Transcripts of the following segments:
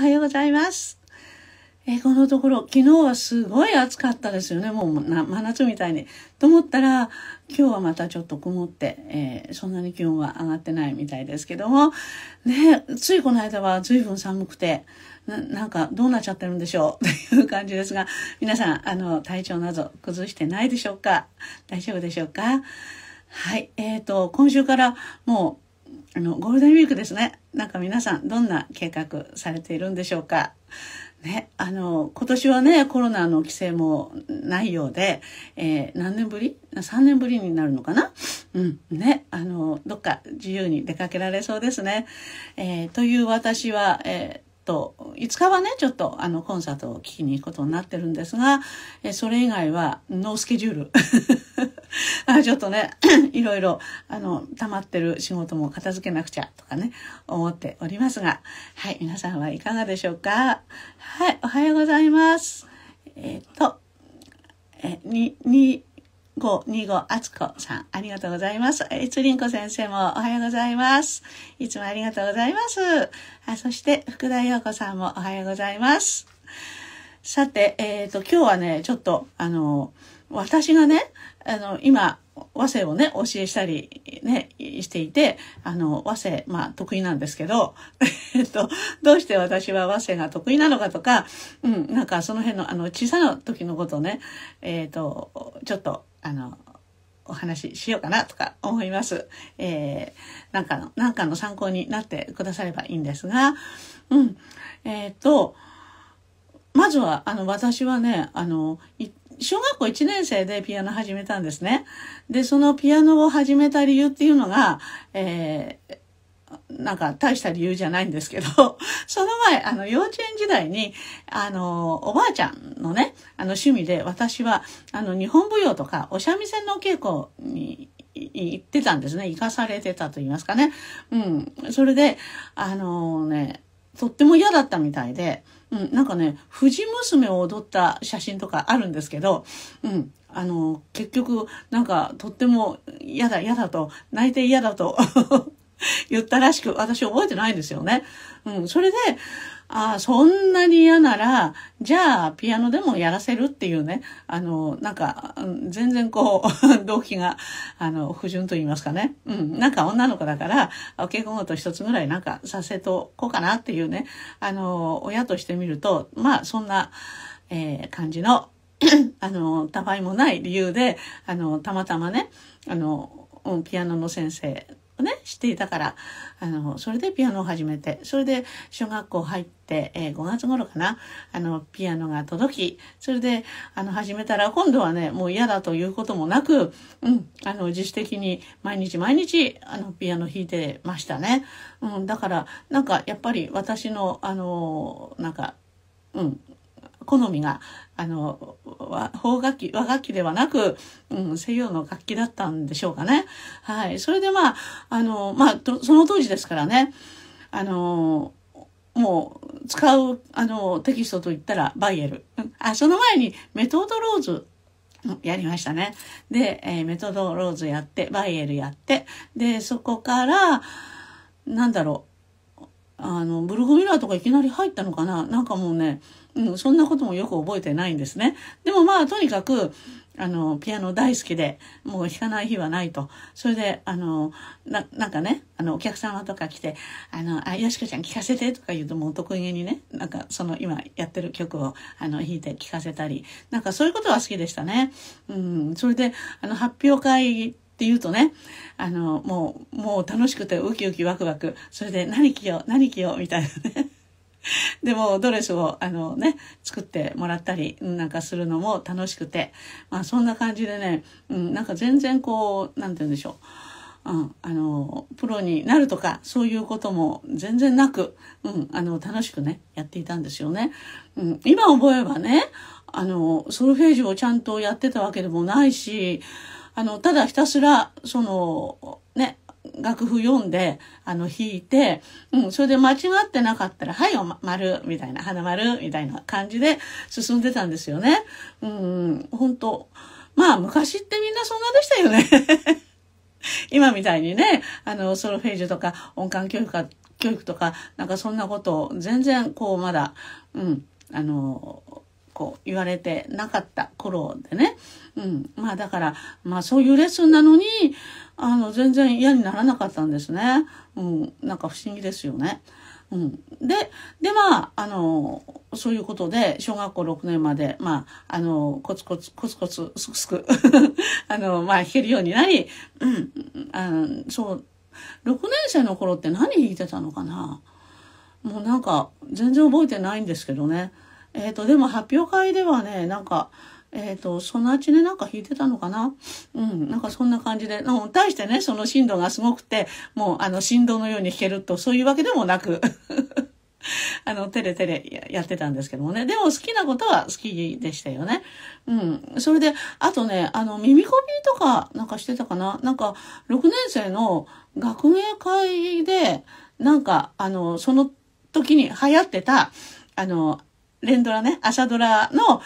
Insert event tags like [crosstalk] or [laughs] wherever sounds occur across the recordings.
おはようございます。えこのところ、昨日はすごい暑かったですよね。もう真夏みたいに。と思ったら、今日はまたちょっと曇って、えー、そんなに気温は上がってないみたいですけども、ね、ついこの間は随分寒くて、ななんかどうなっちゃってるんでしょう [laughs] という感じですが、皆さん、あの、体調など崩してないでしょうか大丈夫でしょうかはい。えっ、ー、と、今週からもう、あの、ゴールデンウィークですね。なんか皆さん、どんな計画されているんでしょうか。ね、あの、今年はね、コロナの規制もないようで、えー、何年ぶり ?3 年ぶりになるのかなうん、ね、あの、どっか自由に出かけられそうですね。えー、という私は、えーと5日はねちょっとあのコンサートを聴きに行くことになってるんですがえそれ以外はノースケジュール [laughs] あちょっとね、[coughs] いろいろ、あの、溜まってる仕事も片付けなくちゃとかね、思っておりますが、はい、皆さんはいかがでしょうかはい、おはようございます。えっ、と、え、に、に、2525あつこさん、ありがとうございます。えつりんこ先生もおはようございます。いつもありがとうございます。あそして、福田洋子さんもおはようございます。さて、えっ、ー、と、今日はね、ちょっと、あの、私がね、あの、今、和声をね、教えしたり、ね、していて、あの、和声、まあ、得意なんですけど、[laughs] えっと、どうして私は和声が得意なのかとか、うん、なんかその辺の、あの、小さな時のことをね、えっ、ー、と、ちょっと、あの、お話ししようかなとか思います。えー、なんかの、なんかの参考になってくださればいいんですが、うん、えっ、ー、と、まずは、あの、私はね、あの、小学校1年生でピアノ始めたんですね。で、そのピアノを始めた理由っていうのが、えーなんか大した理由じゃないんですけど、[laughs] その前、あの、幼稚園時代に、あの、おばあちゃんのね、あの、趣味で私は、あの、日本舞踊とか、お三味線の稽古に行ってたんですね。行かされてたと言いますかね。うん。それで、あのね、とっても嫌だったみたいで、うん、なんかね、富士娘を踊った写真とかあるんですけど、うん、あの、結局、なんか、とっても嫌だ、嫌だと、泣いて嫌だと [laughs] 言ったらしく、私覚えてないんですよね。うん、それで、ああ、そんなに嫌なら、じゃあ、ピアノでもやらせるっていうね、あの、なんか、全然こう、[laughs] 動機が、あの、不純と言いますかね。うん、なんか女の子だから、お稽古ごと一つぐらいなんかさせとこうかなっていうね、あの、親としてみると、まあ、そんな、えー、感じの、[coughs] あの、たわいもない理由で、あの、たまたまね、あの、ピアノの先生ね、していたから、あの、それでピアノを始めて、それで小学校入って、えー、5月頃かな、あの、ピアノが届き、それで、あの、始めたら、今度はね、もう嫌だということもなく、うん、あの、自主的に毎日毎日、あの、ピアノ弾いてましたね。うん、だから、なんか、やっぱり私の、あの、なんか、うん、好みが、あの、邦楽器、和楽器ではなく、うん、西洋の楽器だったんでしょうかね。はい。それでまあ、あの、まあ、その当時ですからね、あの、もう使う、あの、テキストといったらバイエル。あ、その前にメトドローズやりましたね。で、えー、メトドローズやって、バイエルやって、で、そこから、なんだろう、あの、ブルゴミラーとかいきなり入ったのかななんかもうね、うん、そんなこともよく覚えてないんですね。でもまあ、とにかく、あの、ピアノ大好きで、もう弾かない日はないと。それで、あの、な、なんかね、あの、お客様とか来て、あの、あ、よしこちゃん聴かせてとか言うと、もうお得意げにね、なんか、その今やってる曲を、あの、弾いて聴かせたり、なんかそういうことは好きでしたね。うん、それで、あの、発表会って言うとね、あの、もう、もう楽しくてウキウキワクワク、それで何着よう、何着よう、みたいなね。[laughs] でもドレスをあのね作ってもらったりなんかするのも楽しくて、まあ、そんな感じでね、うん、なんか全然こう何て言うんでしょう、うん、あのプロになるとかそういうことも全然なく、うん、あの楽しくねやっていたんですよね。うん、今思えばねあのソルフェージュをちゃんとやってたわけでもないしあのただひたすらその楽譜読んで、あの、弾いて、うん、それで間違ってなかったら、はい、よ、ま、丸、みたいな、花丸、みたいな感じで進んでたんですよね。うん、本当まあ、昔ってみんなそんなでしたよね。[laughs] 今みたいにね、あの、ソロフェージュとか音感教育か、教育とか、なんかそんなことを全然、こう、まだ、うん、あの、こう言われてなかった頃でね。うん。まあだから、まあそういうレッスンなのに、あの、全然嫌にならなかったんですね。うん。なんか不思議ですよね。うん、で、で、まあ、あの、そういうことで、小学校6年まで、まあ、あの、コツコツ、コツコツ、すくすく [laughs] あの、まあ、弾けるようになり、うん、あの、そう、6年生の頃って何弾いてたのかなもうなんか、全然覚えてないんですけどね。えっ、ー、と、でも発表会ではね、なんか、えっ、ー、と、そのうちね、なんか弾いてたのかなうん、なんかそんな感じで、う対してね、その振動がすごくて、もう、あの、振動のように弾けると、そういうわけでもなく、[laughs] あの、テレテレやってたんですけどもね。でも好きなことは好きでしたよね。うん。それで、あとね、あの、耳コピーとかなんかしてたかななんか、6年生の学芸会で、なんか、あの、その時に流行ってた、あの、連ドラね、朝ドラの、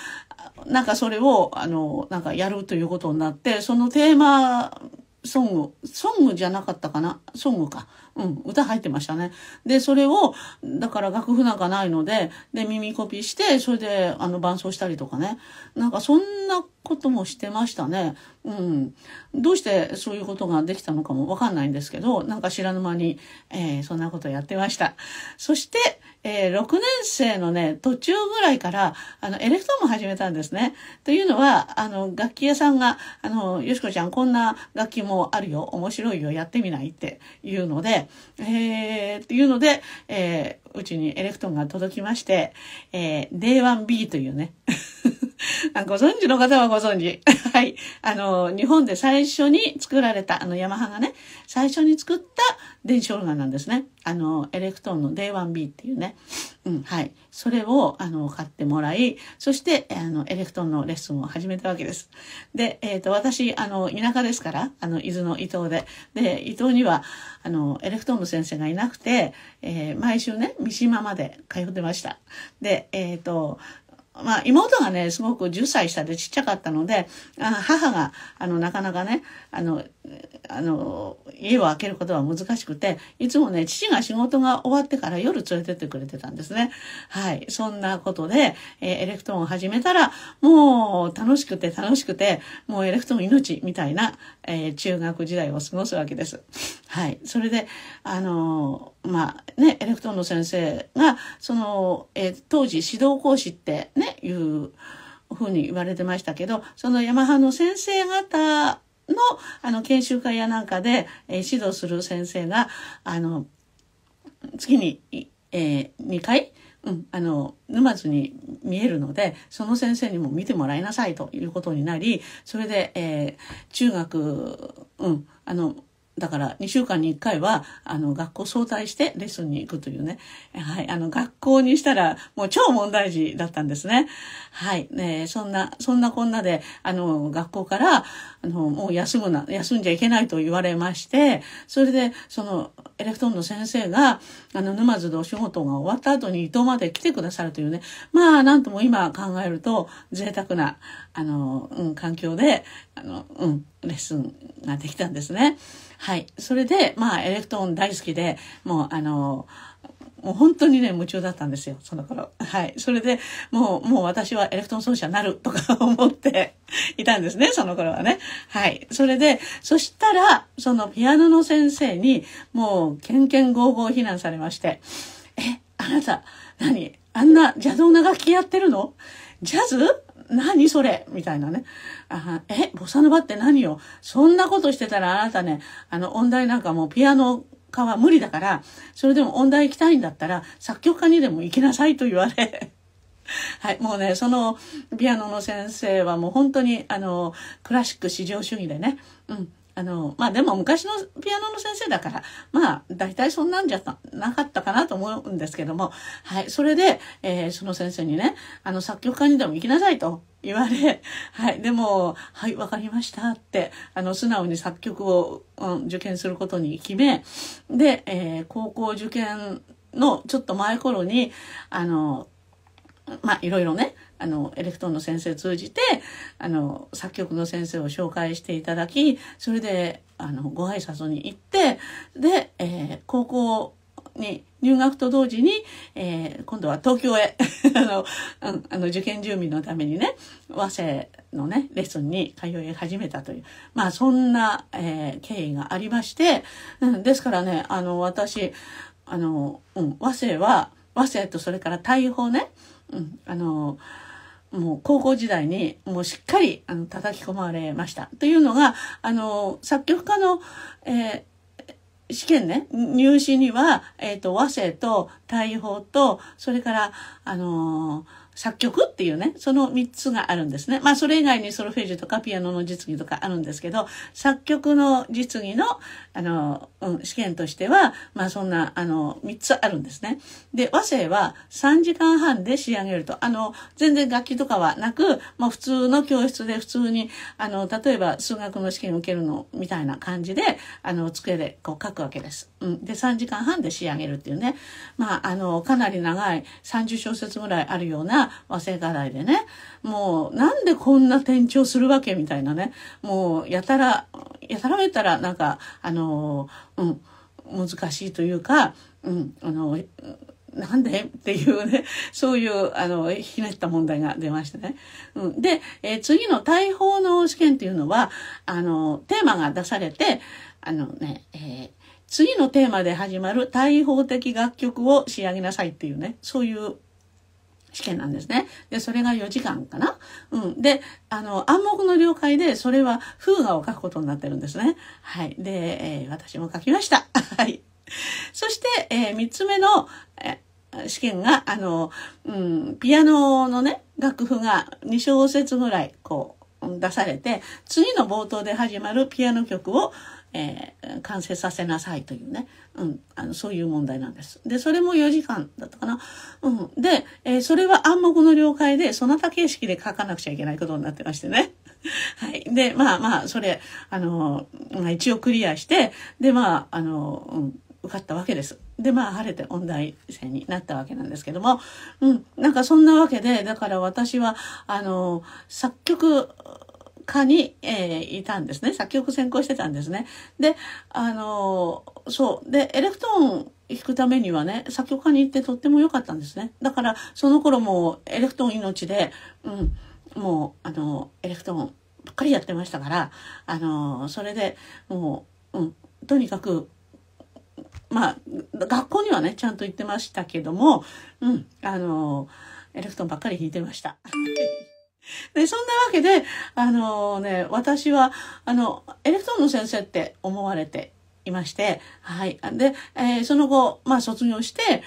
なんかそれを、あの、なんかやるということになって、そのテーマソング、ソングじゃなかったかなソングか。うん、歌入ってましたね。で、それを、だから楽譜なんかないので、で、耳コピーして、それで、あの、伴奏したりとかね。なんかそんなこともしてましたね。うん。どうしてそういうことができたのかもわかんないんですけど、なんか知らぬ間に、えー、そんなことやってました。そして、えー、6年生のね、途中ぐらいから、あの、エレクトーンも始めたんですね。というのは、あの、楽器屋さんが、あの、よしこちゃんこんな楽器もあるよ、面白いよ、やってみないっていうので、えー、っていうので、えーうちにエレクトンが届きまして、えー、D1B というね。[laughs] ご存知の方はご存知。[laughs] はい。あの、日本で最初に作られた、あの、ヤマハがね、最初に作った、電子オルガンなんですね。あの、エレクトーンの D1B っていうね。うん、はい。それを、あの、買ってもらい、そして、あの、エレクトーンのレッスンを始めたわけです。で、えっ、ー、と、私、あの、田舎ですから、あの、伊豆の伊東で。で、伊東には、あの、エレクトーンの先生がいなくて、えー、毎週ね、三島まで通ってました。で、えっ、ー、と、まあ、妹がね、すごく10歳下でちっちゃかったので、あ母が、あの、なかなかね、あの、あの、家を開けることは難しくて、いつもね、父が仕事が終わってから夜連れてってくれてたんですね。はい。そんなことで、えー、エレクトーンを始めたら、もう楽しくて楽しくて、もうエレクトーン命みたいな、えー、中学時代を過ごすわけです。はい。それで、あのー、まあ、ね、エレクトーンの先生が、その、えー、当時指導講師ってね、ねいうふうに言われてましたけどそのヤマハの先生方のあの研修会やなんかで、えー、指導する先生があの月に、えー、2回、うん、あの沼津に見えるのでその先生にも見てもらいなさいということになりそれで、えー、中学、うん、あのだから2週間に1回はあの学校早退してレッスンに行くというね。はい。あの学校にしたらもう超問題児だったんですね。はい。ねそんな、そんなこんなであの学校からあのもう休むな、休んじゃいけないと言われまして、それでそのエレクトーンの先生があの沼津でお仕事が終わった後に伊東まで来てくださるというね。まあなんとも今考えると贅沢なあの、うん、環境であの、うん、レッスンができたんですね。はい。それで、まあ、エレクトーン大好きで、もう、あの、もう本当にね、夢中だったんですよ、その頃。はい。それで、もう、もう私はエレクトーン奏者になるとか思っていたんですね、その頃はね。はい。それで、そしたら、そのピアノの先生に、もう、けんけんごうごう非難されまして、え、あなた、何あんな邪道な楽器やってるのジャズ何それみたいなね。あえ、ボサノバって何よそんなことしてたらあなたね、あの、音大なんかもうピアノ科は無理だから、それでも音大行きたいんだったら、作曲家にでも行きなさいと言われ。[laughs] はい、もうね、そのピアノの先生はもう本当に、あの、クラシック至上主義でね、うん、あの、まあでも昔のピアノの先生だから、まあ大体そんなんじゃなかったかなと思うんですけども、はい、それで、えー、その先生にね、あの作曲家にでも行きなさいと言われ、[laughs] はい、でも、はい、わかりましたって、あの、素直に作曲を、うん、受験することに決め、で、えー、高校受験のちょっと前頃に、あの、まあいろいろね、あの、エレクトーンの先生通じて、あの、作曲の先生を紹介していただき、それで、あの、ご挨拶に行って、で、えー、高校に入学と同時に、えー、今度は東京へ [laughs] あのあの受験住民のためにね和製のねレッスンに通い始めたというまあそんな、えー、経緯がありまして、うん、ですからねあの私あの、うん、和製は和製とそれから大砲ね、うん、あのもう高校時代にもうしっかりあの叩き込まれました。というのが、あの、作曲家の、えー、試験ね、入試には、えっ、ー、と、和声と大砲と、それから、あのー作曲っていうね、その三つがあるんですね。まあそれ以外にソルフェージュとかピアノの実技とかあるんですけど、作曲の実技の、あの、うん、試験としては、まあそんな、あの、三つあるんですね。で、和声は3時間半で仕上げると、あの、全然楽器とかはなく、まあ普通の教室で普通に、あの、例えば数学の試験を受けるのみたいな感じで、あの、机でこう書くわけです。うん。で、3時間半で仕上げるっていうね。まあ、あの、かなり長い30小節ぐらいあるような、早稲田大でね、もうなんでこんな転調するわけみたいなね、もうやたら、やたらめたらなんか、あの、うん、難しいというか、うん、あの、なんでっていうね、そういう、あの、ひねった問題が出ましたね。うん、で、えー、次の大砲の試験っていうのは、あの、テーマが出されて、あのね、えー、次のテーマで始まる大砲的楽曲を仕上げなさいっていうね、そういう試験なんですね。で、それが4時間かなうん。で、あの、暗黙の了解で、それは風画を書くことになってるんですね。はい。で、えー、私も書きました。[laughs] はい。そして、えー、3つ目の、え試験が、あの、うん、ピアノのね、楽譜が2小節ぐらい、こう、出されて、次の冒頭で始まるピアノ曲をえー、完成させなさいというね、うん、あのそういう問題なんです。で、それも4時間だったかな。うん、で、えー、それは暗黙の了解で、そなた形式で書かなくちゃいけないことになってましてね。[laughs] はい。で、まあまあ、それ、あの、まあ、一応クリアして、で、まあ、あの、うん、受かったわけです。で、まあ、晴れて音大生になったわけなんですけども、うん、なんかそんなわけで、だから私は、あの、作曲科に、えー、いたんですね。作曲専攻してたんですね。で、あのー、そう。で、エレクトーン弾くためにはね、作曲家に行ってとっても良かったんですね。だから、その頃もエレクトーン命で、うん、もう、あのー、エレクトーンばっかりやってましたから、あのー、それでもう、うん、とにかく、まあ、学校にはね、ちゃんと行ってましたけども、うん、あのエレクトーンばっかり弾いてました。[laughs] で、そんなわけで、あのね、私は、あの、エレクトーンの先生って思われていまして、はい。で、えー、その後、まあ卒業して、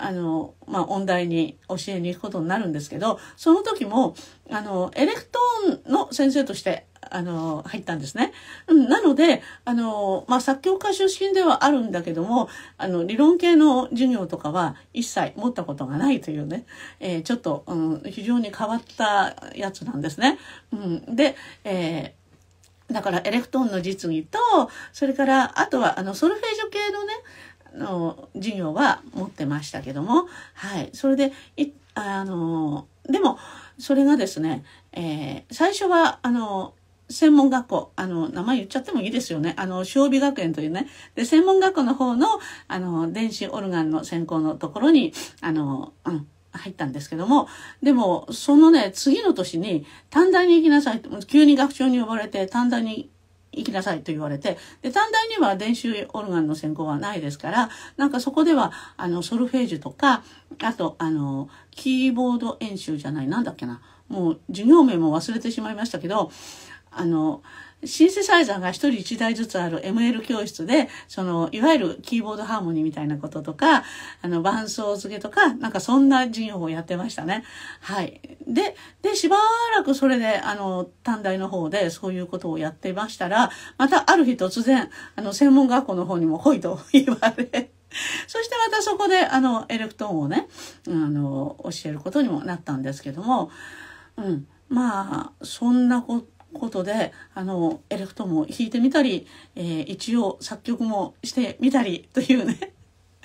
あの、まあ、音大に教えに行くことになるんですけど、その時も、あの、エレクトーンの先生としてあの、入ったんですね。うん、なので、あの、まあ、作曲家出身ではあるんだけども、あの、理論系の授業とかは一切持ったことがないというね、えー、ちょっと、うん、非常に変わったやつなんですね。うん、で、えーだからエレクトーンの実技と、それからあとはあのソルフェージョ系のね、あの授業は持ってましたけども、はい。それで、いあの、でも、それがですね、えー、最初は、あの、専門学校、あの、名前言っちゃってもいいですよね。あの、小美学園というね。で、専門学校の方の、あの、電子オルガンの専攻のところに、あの、うん、入ったんですけども、でも、そのね、次の年に、短大に行きなさい急に学長に呼ばれて、短大に行きなさいと言われて、で、短大には電子オルガンの専攻はないですから、なんかそこでは、あの、ソルフェージュとか、あと、あの、キーボード演習じゃない、なんだっけな、もう授業名も忘れてしまいましたけど、あの、シンセサイザーが一人一台ずつある ML 教室で、その、いわゆるキーボードハーモニーみたいなこととか、あの、伴奏付けとか、なんかそんな授業をやってましたね。はい。で、で、しばらくそれで、あの、短大の方でそういうことをやってましたら、またある日突然、あの、専門学校の方にも来いと言われ、[laughs] そしてまたそこで、あの、エレクトーンをね、あの、教えることにもなったんですけども、うん。まあ、そんなこと、ことであのエレクトも弾いてみたり、えー、一応作曲もしてみたり [laughs] というね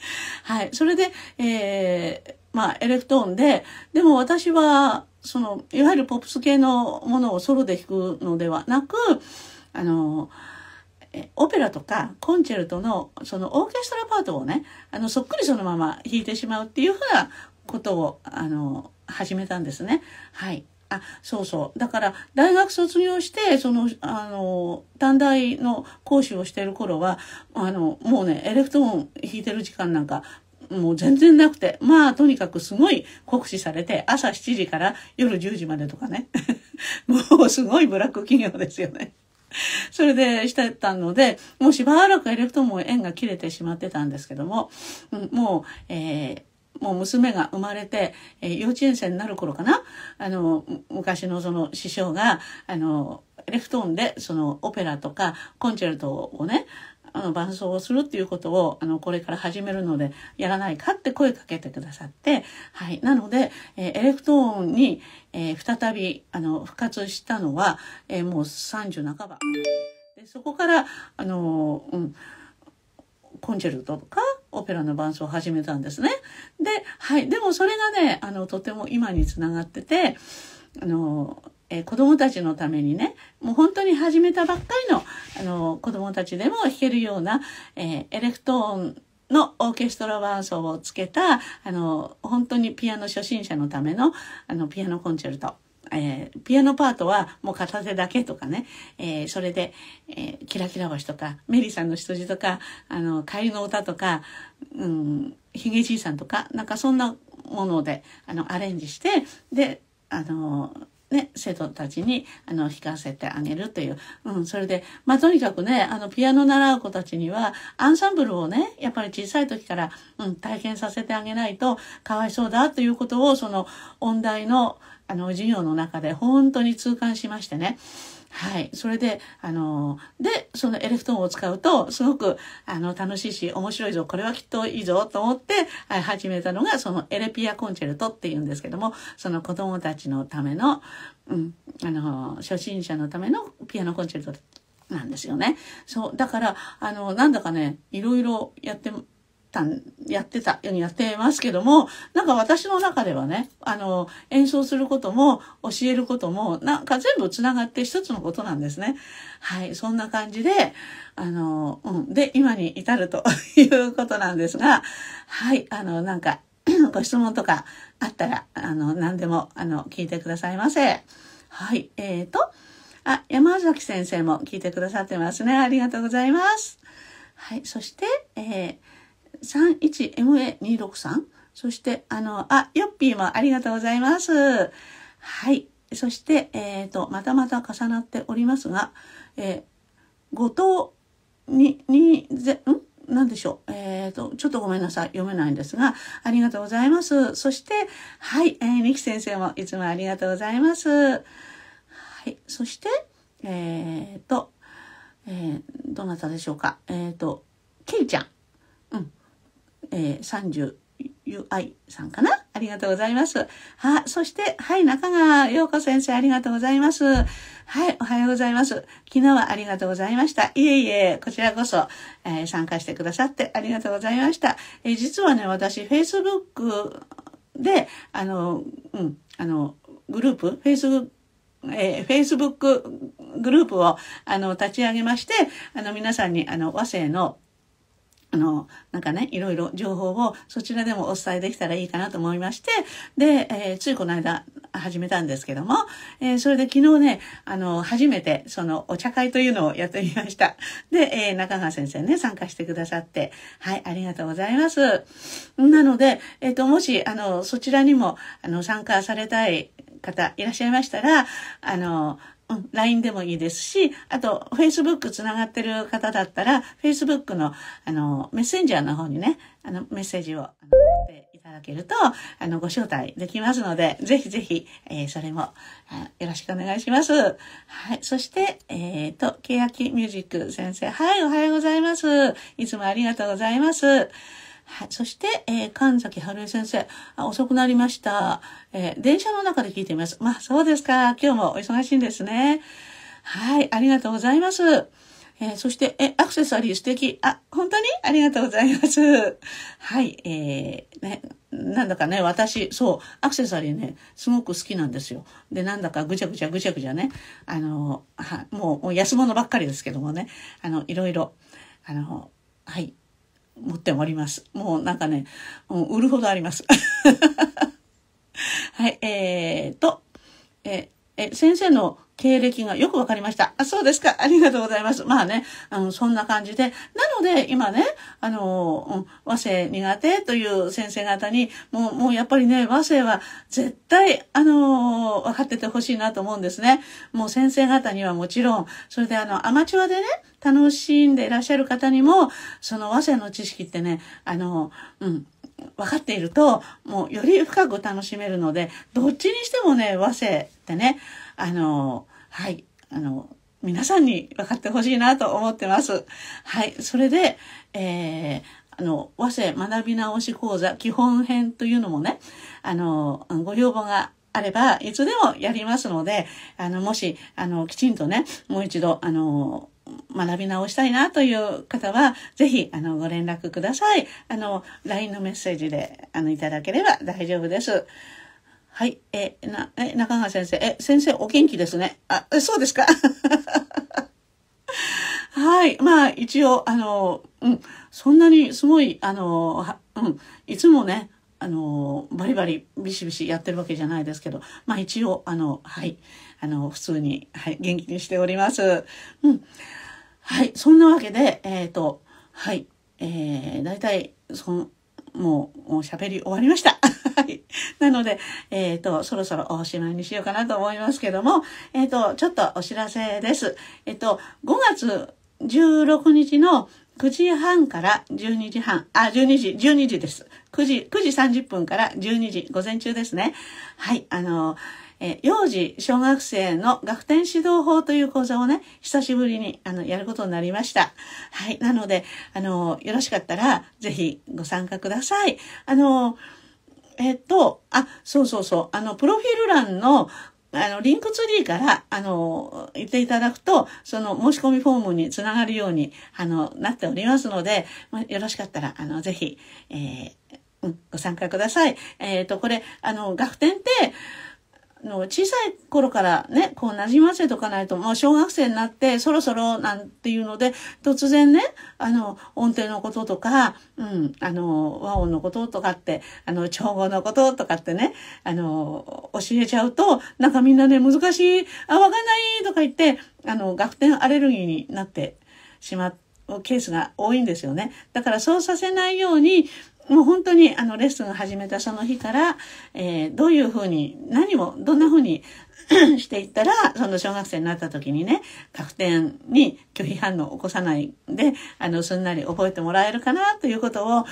[laughs] はいそれで、えー、まあエレクトーンででも私はそのいわゆるポップス系のものをソロで弾くのではなくあのオペラとかコンチェルトのそのオーケストラパートをねあのそっくりそのまま弾いてしまうっていうふうなことをあの始めたんですね。はいあ、そうそう。だから、大学卒業して、その、あの、短大の講師をしてる頃は、あの、もうね、エレクトーン弾いてる時間なんか、もう全然なくて、まあ、とにかくすごい酷使されて、朝7時から夜10時までとかね。[laughs] もうすごいブラック企業ですよね。それでしてたので、もうしばらくエレクトーンも縁が切れてしまってたんですけども、もう、えーもう娘が生まれて、えー、幼稚園生になる頃かなあの昔のその師匠があのレフトーンでそのオペラとかコンチェルトをねあの伴奏をするっていうことをあのこれから始めるのでやらないかって声かけてくださって、はい、なので、えー、エレクトーンに、えー、再びあの復活したのは、えー、もう30半ばでそこからあの、うん、コンチェルトとかオペラの伴奏を始めたんですね。で、はい。でもそれがね、あの、とても今につながってて、あの、えー、子供たちのためにね、もう本当に始めたばっかりの、あの、子供たちでも弾けるような、えー、エレクトーンのオーケストラ伴奏をつけた、あの、本当にピアノ初心者のための、あの、ピアノコンチェルトえー、ピアノパートはもう片手だけとかね、えー、それで、えー、キラキラ星とか、メリーさんの羊とか、あの、帰りの歌とか、うん、ヒゲじいさんとか、なんかそんなもので、あの、アレンジして、で、あの、ね、生徒たちに、あの、弾かせてあげるという。うん、それで、まあ、とにかくね、あの、ピアノ習う子たちには、アンサンブルをね、やっぱり小さい時から、うん、体験させてあげないと、かわいそうだということを、その、音大の、あの、授業の中で本当に痛感しましてね。はい。それで、あの、で、そのエレクトーンを使うと、すごく、あの、楽しいし、面白いぞ、これはきっといいぞ、と思って、はい、始めたのが、そのエレピアコンチェルトっていうんですけども、その子供たちのための、うん、あの、初心者のためのピアノコンチェルトなんですよね。そう。だから、あの、なんだかね、いろいろやってたん、やってた、ようにやってますけども、なんか私の中ではね、あの、演奏することも教えることも、なんか全部つながって一つのことなんですね。はい、そんな感じで、あの、うん、で、今に至るということなんですが、はい、あの、なんか、[clears throat] ご質問とかあったら、あの、何でも、あの、聞いてくださいませ。はい、えーと、あ、山崎先生も聞いてくださってますね。ありがとうございます。はい、そして、えー 31MA263。そして、あの、あ、ヨッピーもありがとうございます。はい。そして、えっ、ー、と、またまた重なっておりますが、えー、後藤二二ぜ、ん何でしょう。えっ、ー、と、ちょっとごめんなさい。読めないんですが、ありがとうございます。そして、はい、えー、ミ先生もいつもありがとうございます。はい、そして、えっ、ー、と、えー、どなたでしょうか。えっ、ー、と、ケイちゃん。えー、30UI さんかなありがとうございます。は、そして、はい、中川陽子先生、ありがとうございます。はい、おはようございます。昨日はありがとうございました。いえいえ、こちらこそ、えー、参加してくださってありがとうございました。えー、実はね、私、Facebook で、あの、うん、あの、グループ、Facebook えー、Facebook グループをあの立ち上げまして、あの皆さんにあの和製のあの、なんかね、いろいろ情報をそちらでもお伝えできたらいいかなと思いまして、で、えー、ついこの間始めたんですけども、えー、それで昨日ね、あの、初めてそのお茶会というのをやってみました。で、えー、中川先生ね、参加してくださって、はい、ありがとうございます。なので、えっ、と、もし、あの、そちらにも、あの、参加されたい方いらっしゃいましたら、あの、うん、LINE でもいいですし、あと、Facebook つながってる方だったら、Facebook の、あの、メッセンジャーの方にね、あの、メッセージを、あの、っていただけると、あの、ご招待できますので、ぜひぜひ、えー、それも、よろしくお願いします。はい。そして、えっ、ー、と、ケヤキミュージック先生、はい、おはようございます。いつもありがとうございます。はい。そして、えー、神崎春江先生あ、遅くなりました。えー、電車の中で聞いています。まあ、そうですか。今日もお忙しいんですね。はい。ありがとうございます。えー、そして、え、アクセサリー素敵。あ、本当にありがとうございます。はい。えー、ね、なんだかね、私、そう、アクセサリーね、すごく好きなんですよ。で、なんだかぐちゃぐちゃぐちゃぐちゃね、あの、はもう、もう安物ばっかりですけどもね、あの、いろいろ、あの、はい、持っております。もうなんかね、う売るほどあります。[laughs] はい、えーと、えーえ、先生の経歴がよくわかりました。あ、そうですか。ありがとうございます。まあね、あの、そんな感じで。なので、今ね、あの、和声苦手という先生方に、もう、もうやっぱりね、和声は絶対、あの、分かっててほしいなと思うんですね。もう先生方にはもちろん、それであの、アマチュアでね、楽しんでいらっしゃる方にも、その和声の知識ってね、あの、うん、分かっていると、もうより深く楽しめるので、どっちにしてもね、和製ってね、あの、はい、あの、皆さんに分かってほしいなと思ってます。はい、それで、えー、あの、和声学び直し講座基本編というのもね、あの、ご要望があれば、いつでもやりますので、あの、もし、あの、きちんとね、もう一度、あの、学び直したいなという方は、ぜひ、あの、ご連絡ください。あの、LINE のメッセージで、あの、いただければ大丈夫です。はい。え、な、え、中川先生。え、先生お元気ですね。あ、そうですか [laughs] はい。まあ、一応、あの、うん、そんなにすごい、あの、うん、いつもね、あの、バリバリビシビシやってるわけじゃないですけど、まあ一応、あの、はい、あの、普通に、はい、元気にしております。うん。はい、そんなわけで、えっ、ー、と、はい、えー、大体、その、もう、喋り終わりました。[laughs] はい。なので、えっ、ー、と、そろそろおしまいにしようかなと思いますけども、えっ、ー、と、ちょっとお知らせです。えっ、ー、と、5月16日の9時半から12時半、あ、12時、12時です。9時、9時30分から12時、午前中ですね。はい、あのーえー、幼児小学生の学点指導法という講座をね、久しぶりにあのやることになりました。はい。なので、あの、よろしかったら、ぜひご参加ください。あの、えっと、あ、そうそうそう、あの、プロフィール欄のあの、リンクツリーから、あの、言っていただくと、その申し込みフォームにつながるように、あの、なっておりますので、よろしかったら、あの、ぜひ、えー、ご参加ください。えっ、ー、と、これ、あの、楽天って、の小さい頃からね、こう馴染ませとかないと、もう小学生になってそろそろなんていうので、突然ね、あの、音程のこととか、うん、あの、和音のこととかって、あの、調合のこととかってね、あの、教えちゃうと、なんかみんなね、難しい、あ、わかんないとか言って、あの、学点アレルギーになってしまうケースが多いんですよね。だからそうさせないように、もう本当にあのレッスン始めたその日から、えー、どういうふうに、何を、どんなふうに [coughs] していったら、その小学生になった時にね、確定に拒否反応を起こさないで、あの、すんなり覚えてもらえるかなということを、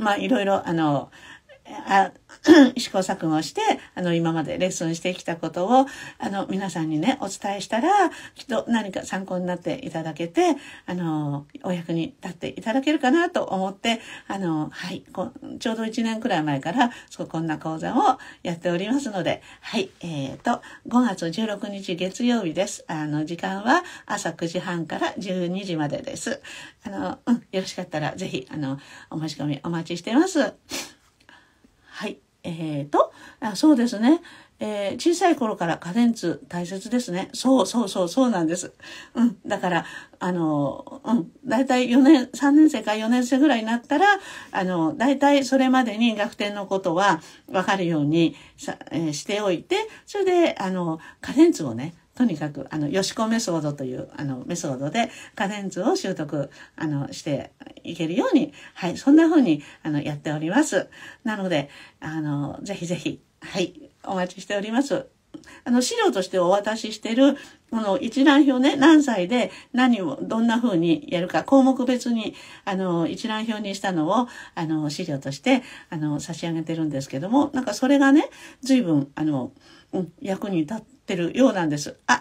まあ、いろいろ、あの、あ [clears throat] 試行錯誤して、あの、今までレッスンしてきたことを、あの、皆さんにね、お伝えしたら、きっと何か参考になっていただけて、あの、お役に立っていただけるかなと思って、あの、はい、こちょうど1年くらい前から、そこんな講座をやっておりますので、はい、えっ、ー、と、5月16日月曜日です。あの、時間は朝9時半から12時までです。あの、うん、よろしかったら、ぜひ、あの、お申し込みお待ちしてます。えっ、ー、と、あそうですね。えー、小さい頃から家電通大切ですね。そうそうそうそうなんです。うん。だから、あの、うん。だいたい4年、3年生か4年生ぐらいになったら、あの、だいたいそれまでに楽天のことはわかるようにさ、えー、しておいて、それで、あの、家電通をね、とにかく、あの、よしこメソードという、あの、メソードで、家電図を習得、あの、していけるように、はい、そんな風に、あの、やっております。なので、あの、ぜひぜひ、はい、お待ちしております。あの、資料としてお渡ししてる、この一覧表ね、何歳で何を、どんな風にやるか、項目別に、あの、一覧表にしたのを、あの、資料として、あの、差し上げてるんですけども、なんかそれがね、随分、あの、うん、役に立ってるようなんです。あ、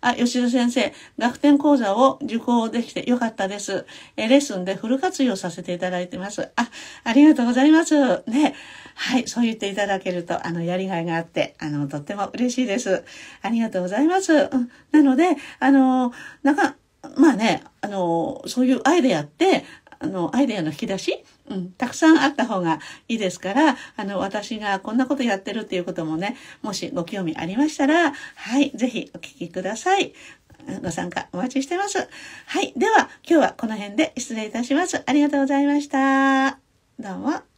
あ、吉田先生、楽天講座を受講できてよかったです。え、レッスンでフル活用させていただいてます。あ、ありがとうございます。ね。はい、そう言っていただけると、あの、やりがいがあって、あの、とっても嬉しいです。ありがとうございます。うん、なので、あの、なんか、まあね、あの、そういうアイデアって、あの、アイデアの引き出しうん、たくさんあった方がいいですから、あの、私がこんなことやってるっていうこともね、もしご興味ありましたら、はい、ぜひお聞きください。ご参加お待ちしてます。はい、では今日はこの辺で失礼いたします。ありがとうございました。どうも。